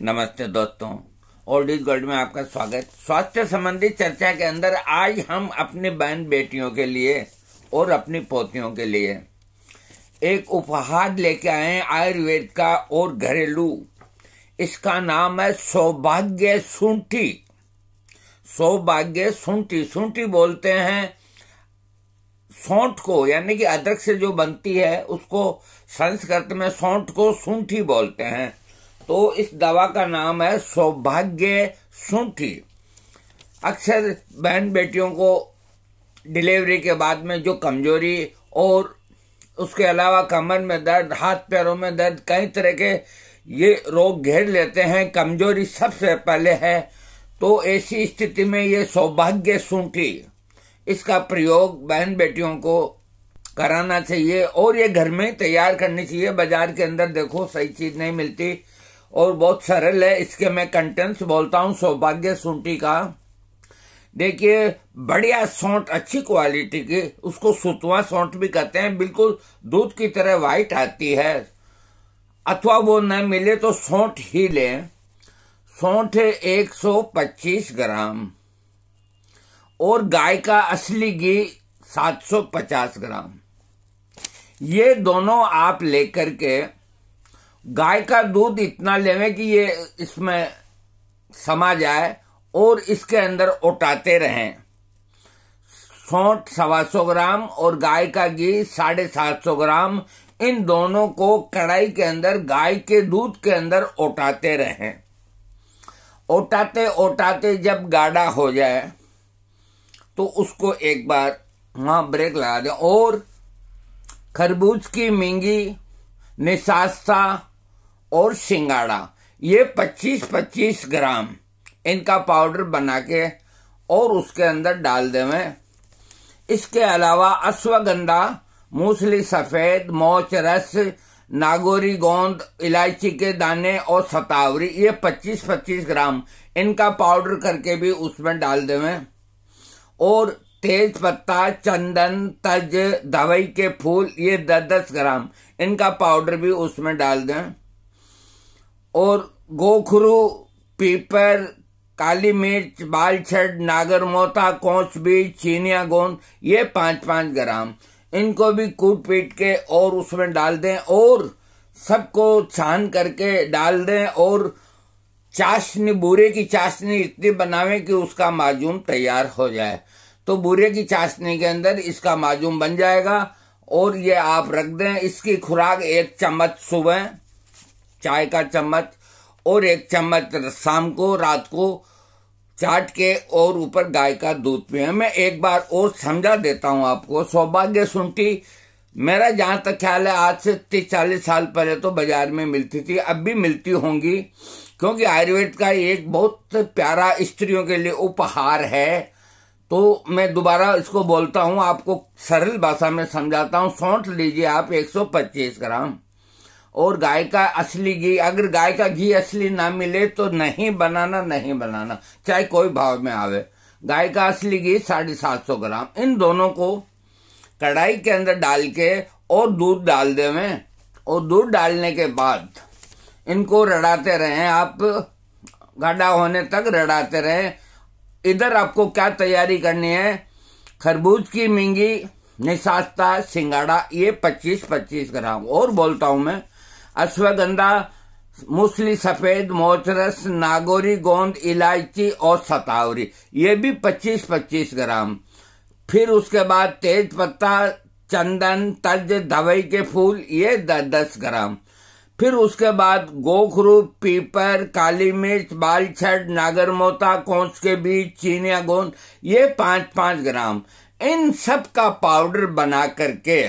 नमस्ते दोस्तों old is gold में आपका स्वागत स्वास्थ्य संबंधी चर्चा के अंदर आज हम अपनी बहन बेटियों के लिए और अपनी पोतियों के लिए एक उपहार लेके आए आयुर्वेद का और घरेलू इसका नाम है सौभाग्य सुंठी सौभाग्य सुंठी सुंठी बोलते हैं सौठ को यानी कि अदरक से जो बनती है उसको संस्कृत में सौठ को सुंठी बोलते हैं तो इस दवा का नाम है सौभाग्य सूठी अक्सर बहन बेटियों को डिलीवरी के बाद में जो कमजोरी और उसके अलावा कमर में दर्द हाथ पैरों में दर्द कई तरह के ये रोग घेर लेते हैं कमजोरी सबसे पहले है तो ऐसी स्थिति में ये सौभाग्य सूंठी इसका प्रयोग बहन बेटियों को कराना चाहिए और ये घर में तैयार करनी चाहिए बाजार के अंदर देखो सही चीज नहीं मिलती और बहुत सरल है इसके मैं कंटेंट्स बोलता हूँ सौभाग्य सुंटी का देखिए बढ़िया सौंट अच्छी क्वालिटी की उसको सुतवा सौंट भी कहते हैं बिल्कुल दूध की तरह वाइट आती है अथवा वो न मिले तो सौंट ही लें सौंठ 125 ग्राम और गाय का असली घी 750 ग्राम ये दोनों आप लेकर के गाय का दूध इतना लेवे कि ये इसमें समा जाए और इसके अंदर उटाते रहें सौठ सवा सौ ग्राम और गाय का घी साढ़े सात सौ ग्राम इन दोनों को कढ़ाई के अंदर गाय के दूध के अंदर ओटाते रहें ओटाते ओटाते जब गाढ़ा हो जाए तो उसको एक बार वहां ब्रेक लगा दें और खरबूज की मिंगी निशास्ता और सिंगाड़ा ये 25-25 ग्राम इनका पाउडर बना के और उसके अंदर डाल देवे इसके अलावा अश्वगंधा मूसली सफेद मोच रस नागोरी गोंद इलायची के दाने और सतावरी ये 25-25 ग्राम इनका पाउडर करके भी उसमें डाल देवे और तेज पत्ता चंदन तज दवाई के फूल ये दस दस ग्राम इनका पाउडर भी उसमें डाल दें और गोखरू पीपर काली मिर्च छठ नागर मोता कोच बीज चीनिया गोंद ये पांच पांच ग्राम इनको भी कूट पीट के और उसमें डाल दें और सबको छान करके डाल दें और चाशनी बूरे की चाशनी इतनी बनावे कि उसका माजूम तैयार हो जाए तो बूरे की चाशनी के अंदर इसका माजूम बन जाएगा और ये आप रख दें इसकी खुराक एक चम्मच सुबह चाय का चम्मच और एक चम्मच शाम को रात को चाट के और ऊपर गाय का दूध पिए मैं एक बार और समझा देता हूँ आपको सौभाग्य सुनती मेरा जहाँ तक ख्याल है आज से तीस चालीस साल पहले तो बाजार में मिलती थी अब भी मिलती होंगी क्योंकि आयुर्वेद का एक बहुत प्यारा स्त्रियों के लिए उपहार है तो मैं दोबारा इसको बोलता हूँ आपको सरल भाषा में समझाता हूँ सौंठ लीजिए आप 125 ग्राम और गाय का असली घी अगर गाय का घी असली ना मिले तो नहीं बनाना नहीं बनाना चाहे कोई भाव में आवे गाय का असली घी साढ़े सात सौ ग्राम इन दोनों को कढ़ाई के अंदर डाल के और दूध डाल देवे और दूध डालने के बाद इनको रड़ाते रहें आप गाढ़ा होने तक रड़ाते रहें इधर आपको क्या तैयारी करनी है खरबूज की मिंगी निशास्ता सिंगाड़ा ये 25 25 ग्राम और बोलता हूं मैं अश्वगंधा मूसली सफेद मोचरस नागोरी गोंद इलायची और सतावरी ये भी 25-25 ग्राम फिर उसके बाद तेज पत्ता चंदन तज दवाई के फूल ये दस ग्राम फिर उसके बाद गोखरू पीपर काली मिर्च बाल छठ नागर मोता कोंच के बीज चीनिया गोंद ये पांच पांच ग्राम इन सब का पाउडर बना करके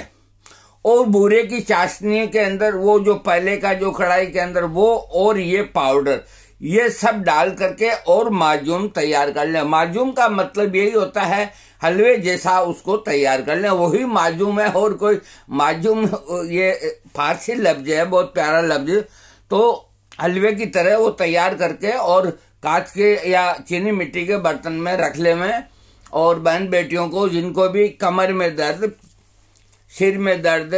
और बूरे की चाशनी के अंदर वो जो पहले का जो कढ़ाई के अंदर वो और ये पाउडर ये सब डाल करके और माजूम तैयार कर लें माजूम का मतलब यही होता है हलवे जैसा उसको तैयार कर लें वही माजूम है और कोई माजूम ये फारसी लफ्ज है बहुत प्यारा लफ्ज तो हलवे की तरह वो तैयार करके और कांच के या चीनी मिट्टी के बर्तन में रख ले में और बहन बेटियों को जिनको भी कमर में दर्द सिर में दर्द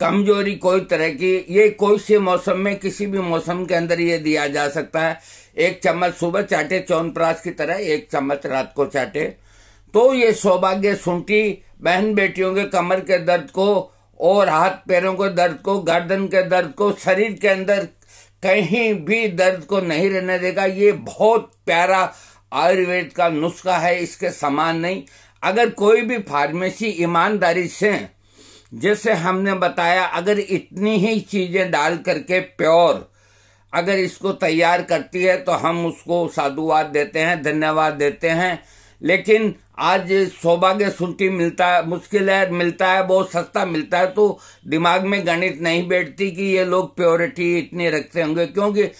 कमजोरी कोई तरह की ये कोई से मौसम में किसी भी मौसम के अंदर ये दिया जा सकता है एक चम्मच सुबह चाटे चौनप्राश की तरह एक चम्मच रात को चाटे तो ये सौभाग्य सुनती बहन बेटियों के कमर के दर्द को और हाथ पैरों के दर्द को गर्दन के दर्द को शरीर के अंदर कहीं भी दर्द को नहीं रहने देगा ये बहुत प्यारा आयुर्वेद का नुस्खा है इसके समान नहीं अगर कोई भी फार्मेसी ईमानदारी से जैसे हमने बताया अगर इतनी ही चीजें डाल करके प्योर अगर इसको तैयार करती है तो हम उसको साधुवाद देते हैं धन्यवाद देते हैं लेकिन आज सौभाग्य सुनती मिलता है मुश्किल है मिलता है बहुत सस्ता मिलता है तो दिमाग में गणित नहीं बैठती कि ये लोग प्योरिटी इतनी रखते होंगे क्योंकि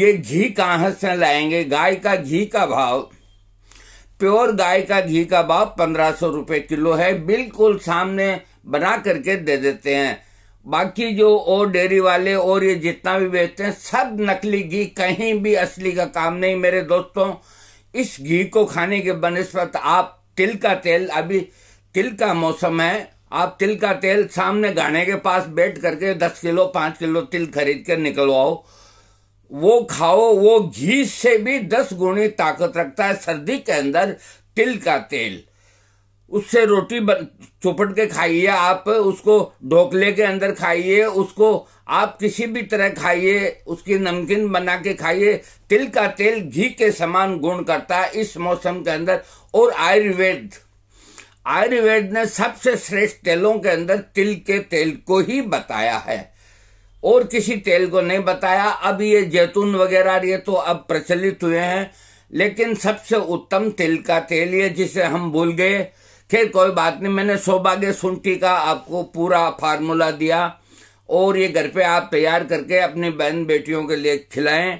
ये घी कहाँ से लाएंगे गाय का घी का भाव प्योर गाय का घी का भाव पंद्रह सौ रुपये किलो है बिल्कुल सामने बना करके दे देते हैं बाकी जो और डेयरी वाले और ये जितना भी बेचते हैं सब नकली घी कहीं भी असली का काम नहीं मेरे दोस्तों इस घी को खाने के बनस्पत आप तिल का तेल अभी तिल का मौसम है आप तिल का तेल सामने गाने के पास बैठ करके दस किलो पांच किलो तिल खरीद कर निकलवाओ वो खाओ वो घी से भी दस गुणी ताकत रखता है सर्दी के अंदर तिल का तेल उससे रोटी बन चौपट के खाइए आप उसको ढोकले के अंदर खाइए उसको आप किसी भी तरह खाइए उसकी नमकीन बना के खाइए तिल का तेल घी के समान गुण करता है इस मौसम के अंदर और आयुर्वेद आयुर्वेद ने सबसे श्रेष्ठ तेलों के अंदर तिल के तेल को ही बताया है और किसी तेल को नहीं बताया अब ये जैतून वगैरह ये तो अब प्रचलित हुए हैं लेकिन सबसे उत्तम तिल का तेल ये जिसे हम भूल गए खैर कोई बात नहीं मैंने सौभाग्य सुनटी का आपको पूरा फार्मूला दिया और ये घर पे आप तैयार करके अपनी बहन बेटियों के लिए खिलाएं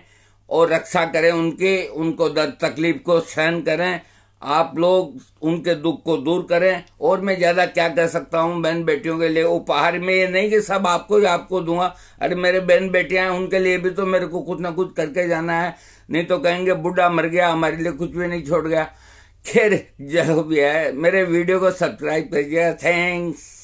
और रक्षा करें उनके उनको दर्द तकलीफ को सहन करें आप लोग उनके दुख को दूर करें और मैं ज़्यादा क्या कर सकता हूँ बहन बेटियों के लिए उपहार में ये नहीं कि सब आपको ही आपको दूंगा अरे मेरे बहन बेटियां हैं उनके लिए भी तो मेरे को कुछ ना कुछ करके जाना है नहीं तो कहेंगे बूढ़ा मर गया हमारे लिए कुछ भी नहीं छोड़ गया फिर जो भी है मेरे वीडियो को सब्सक्राइब कीजिएगा थैंक्स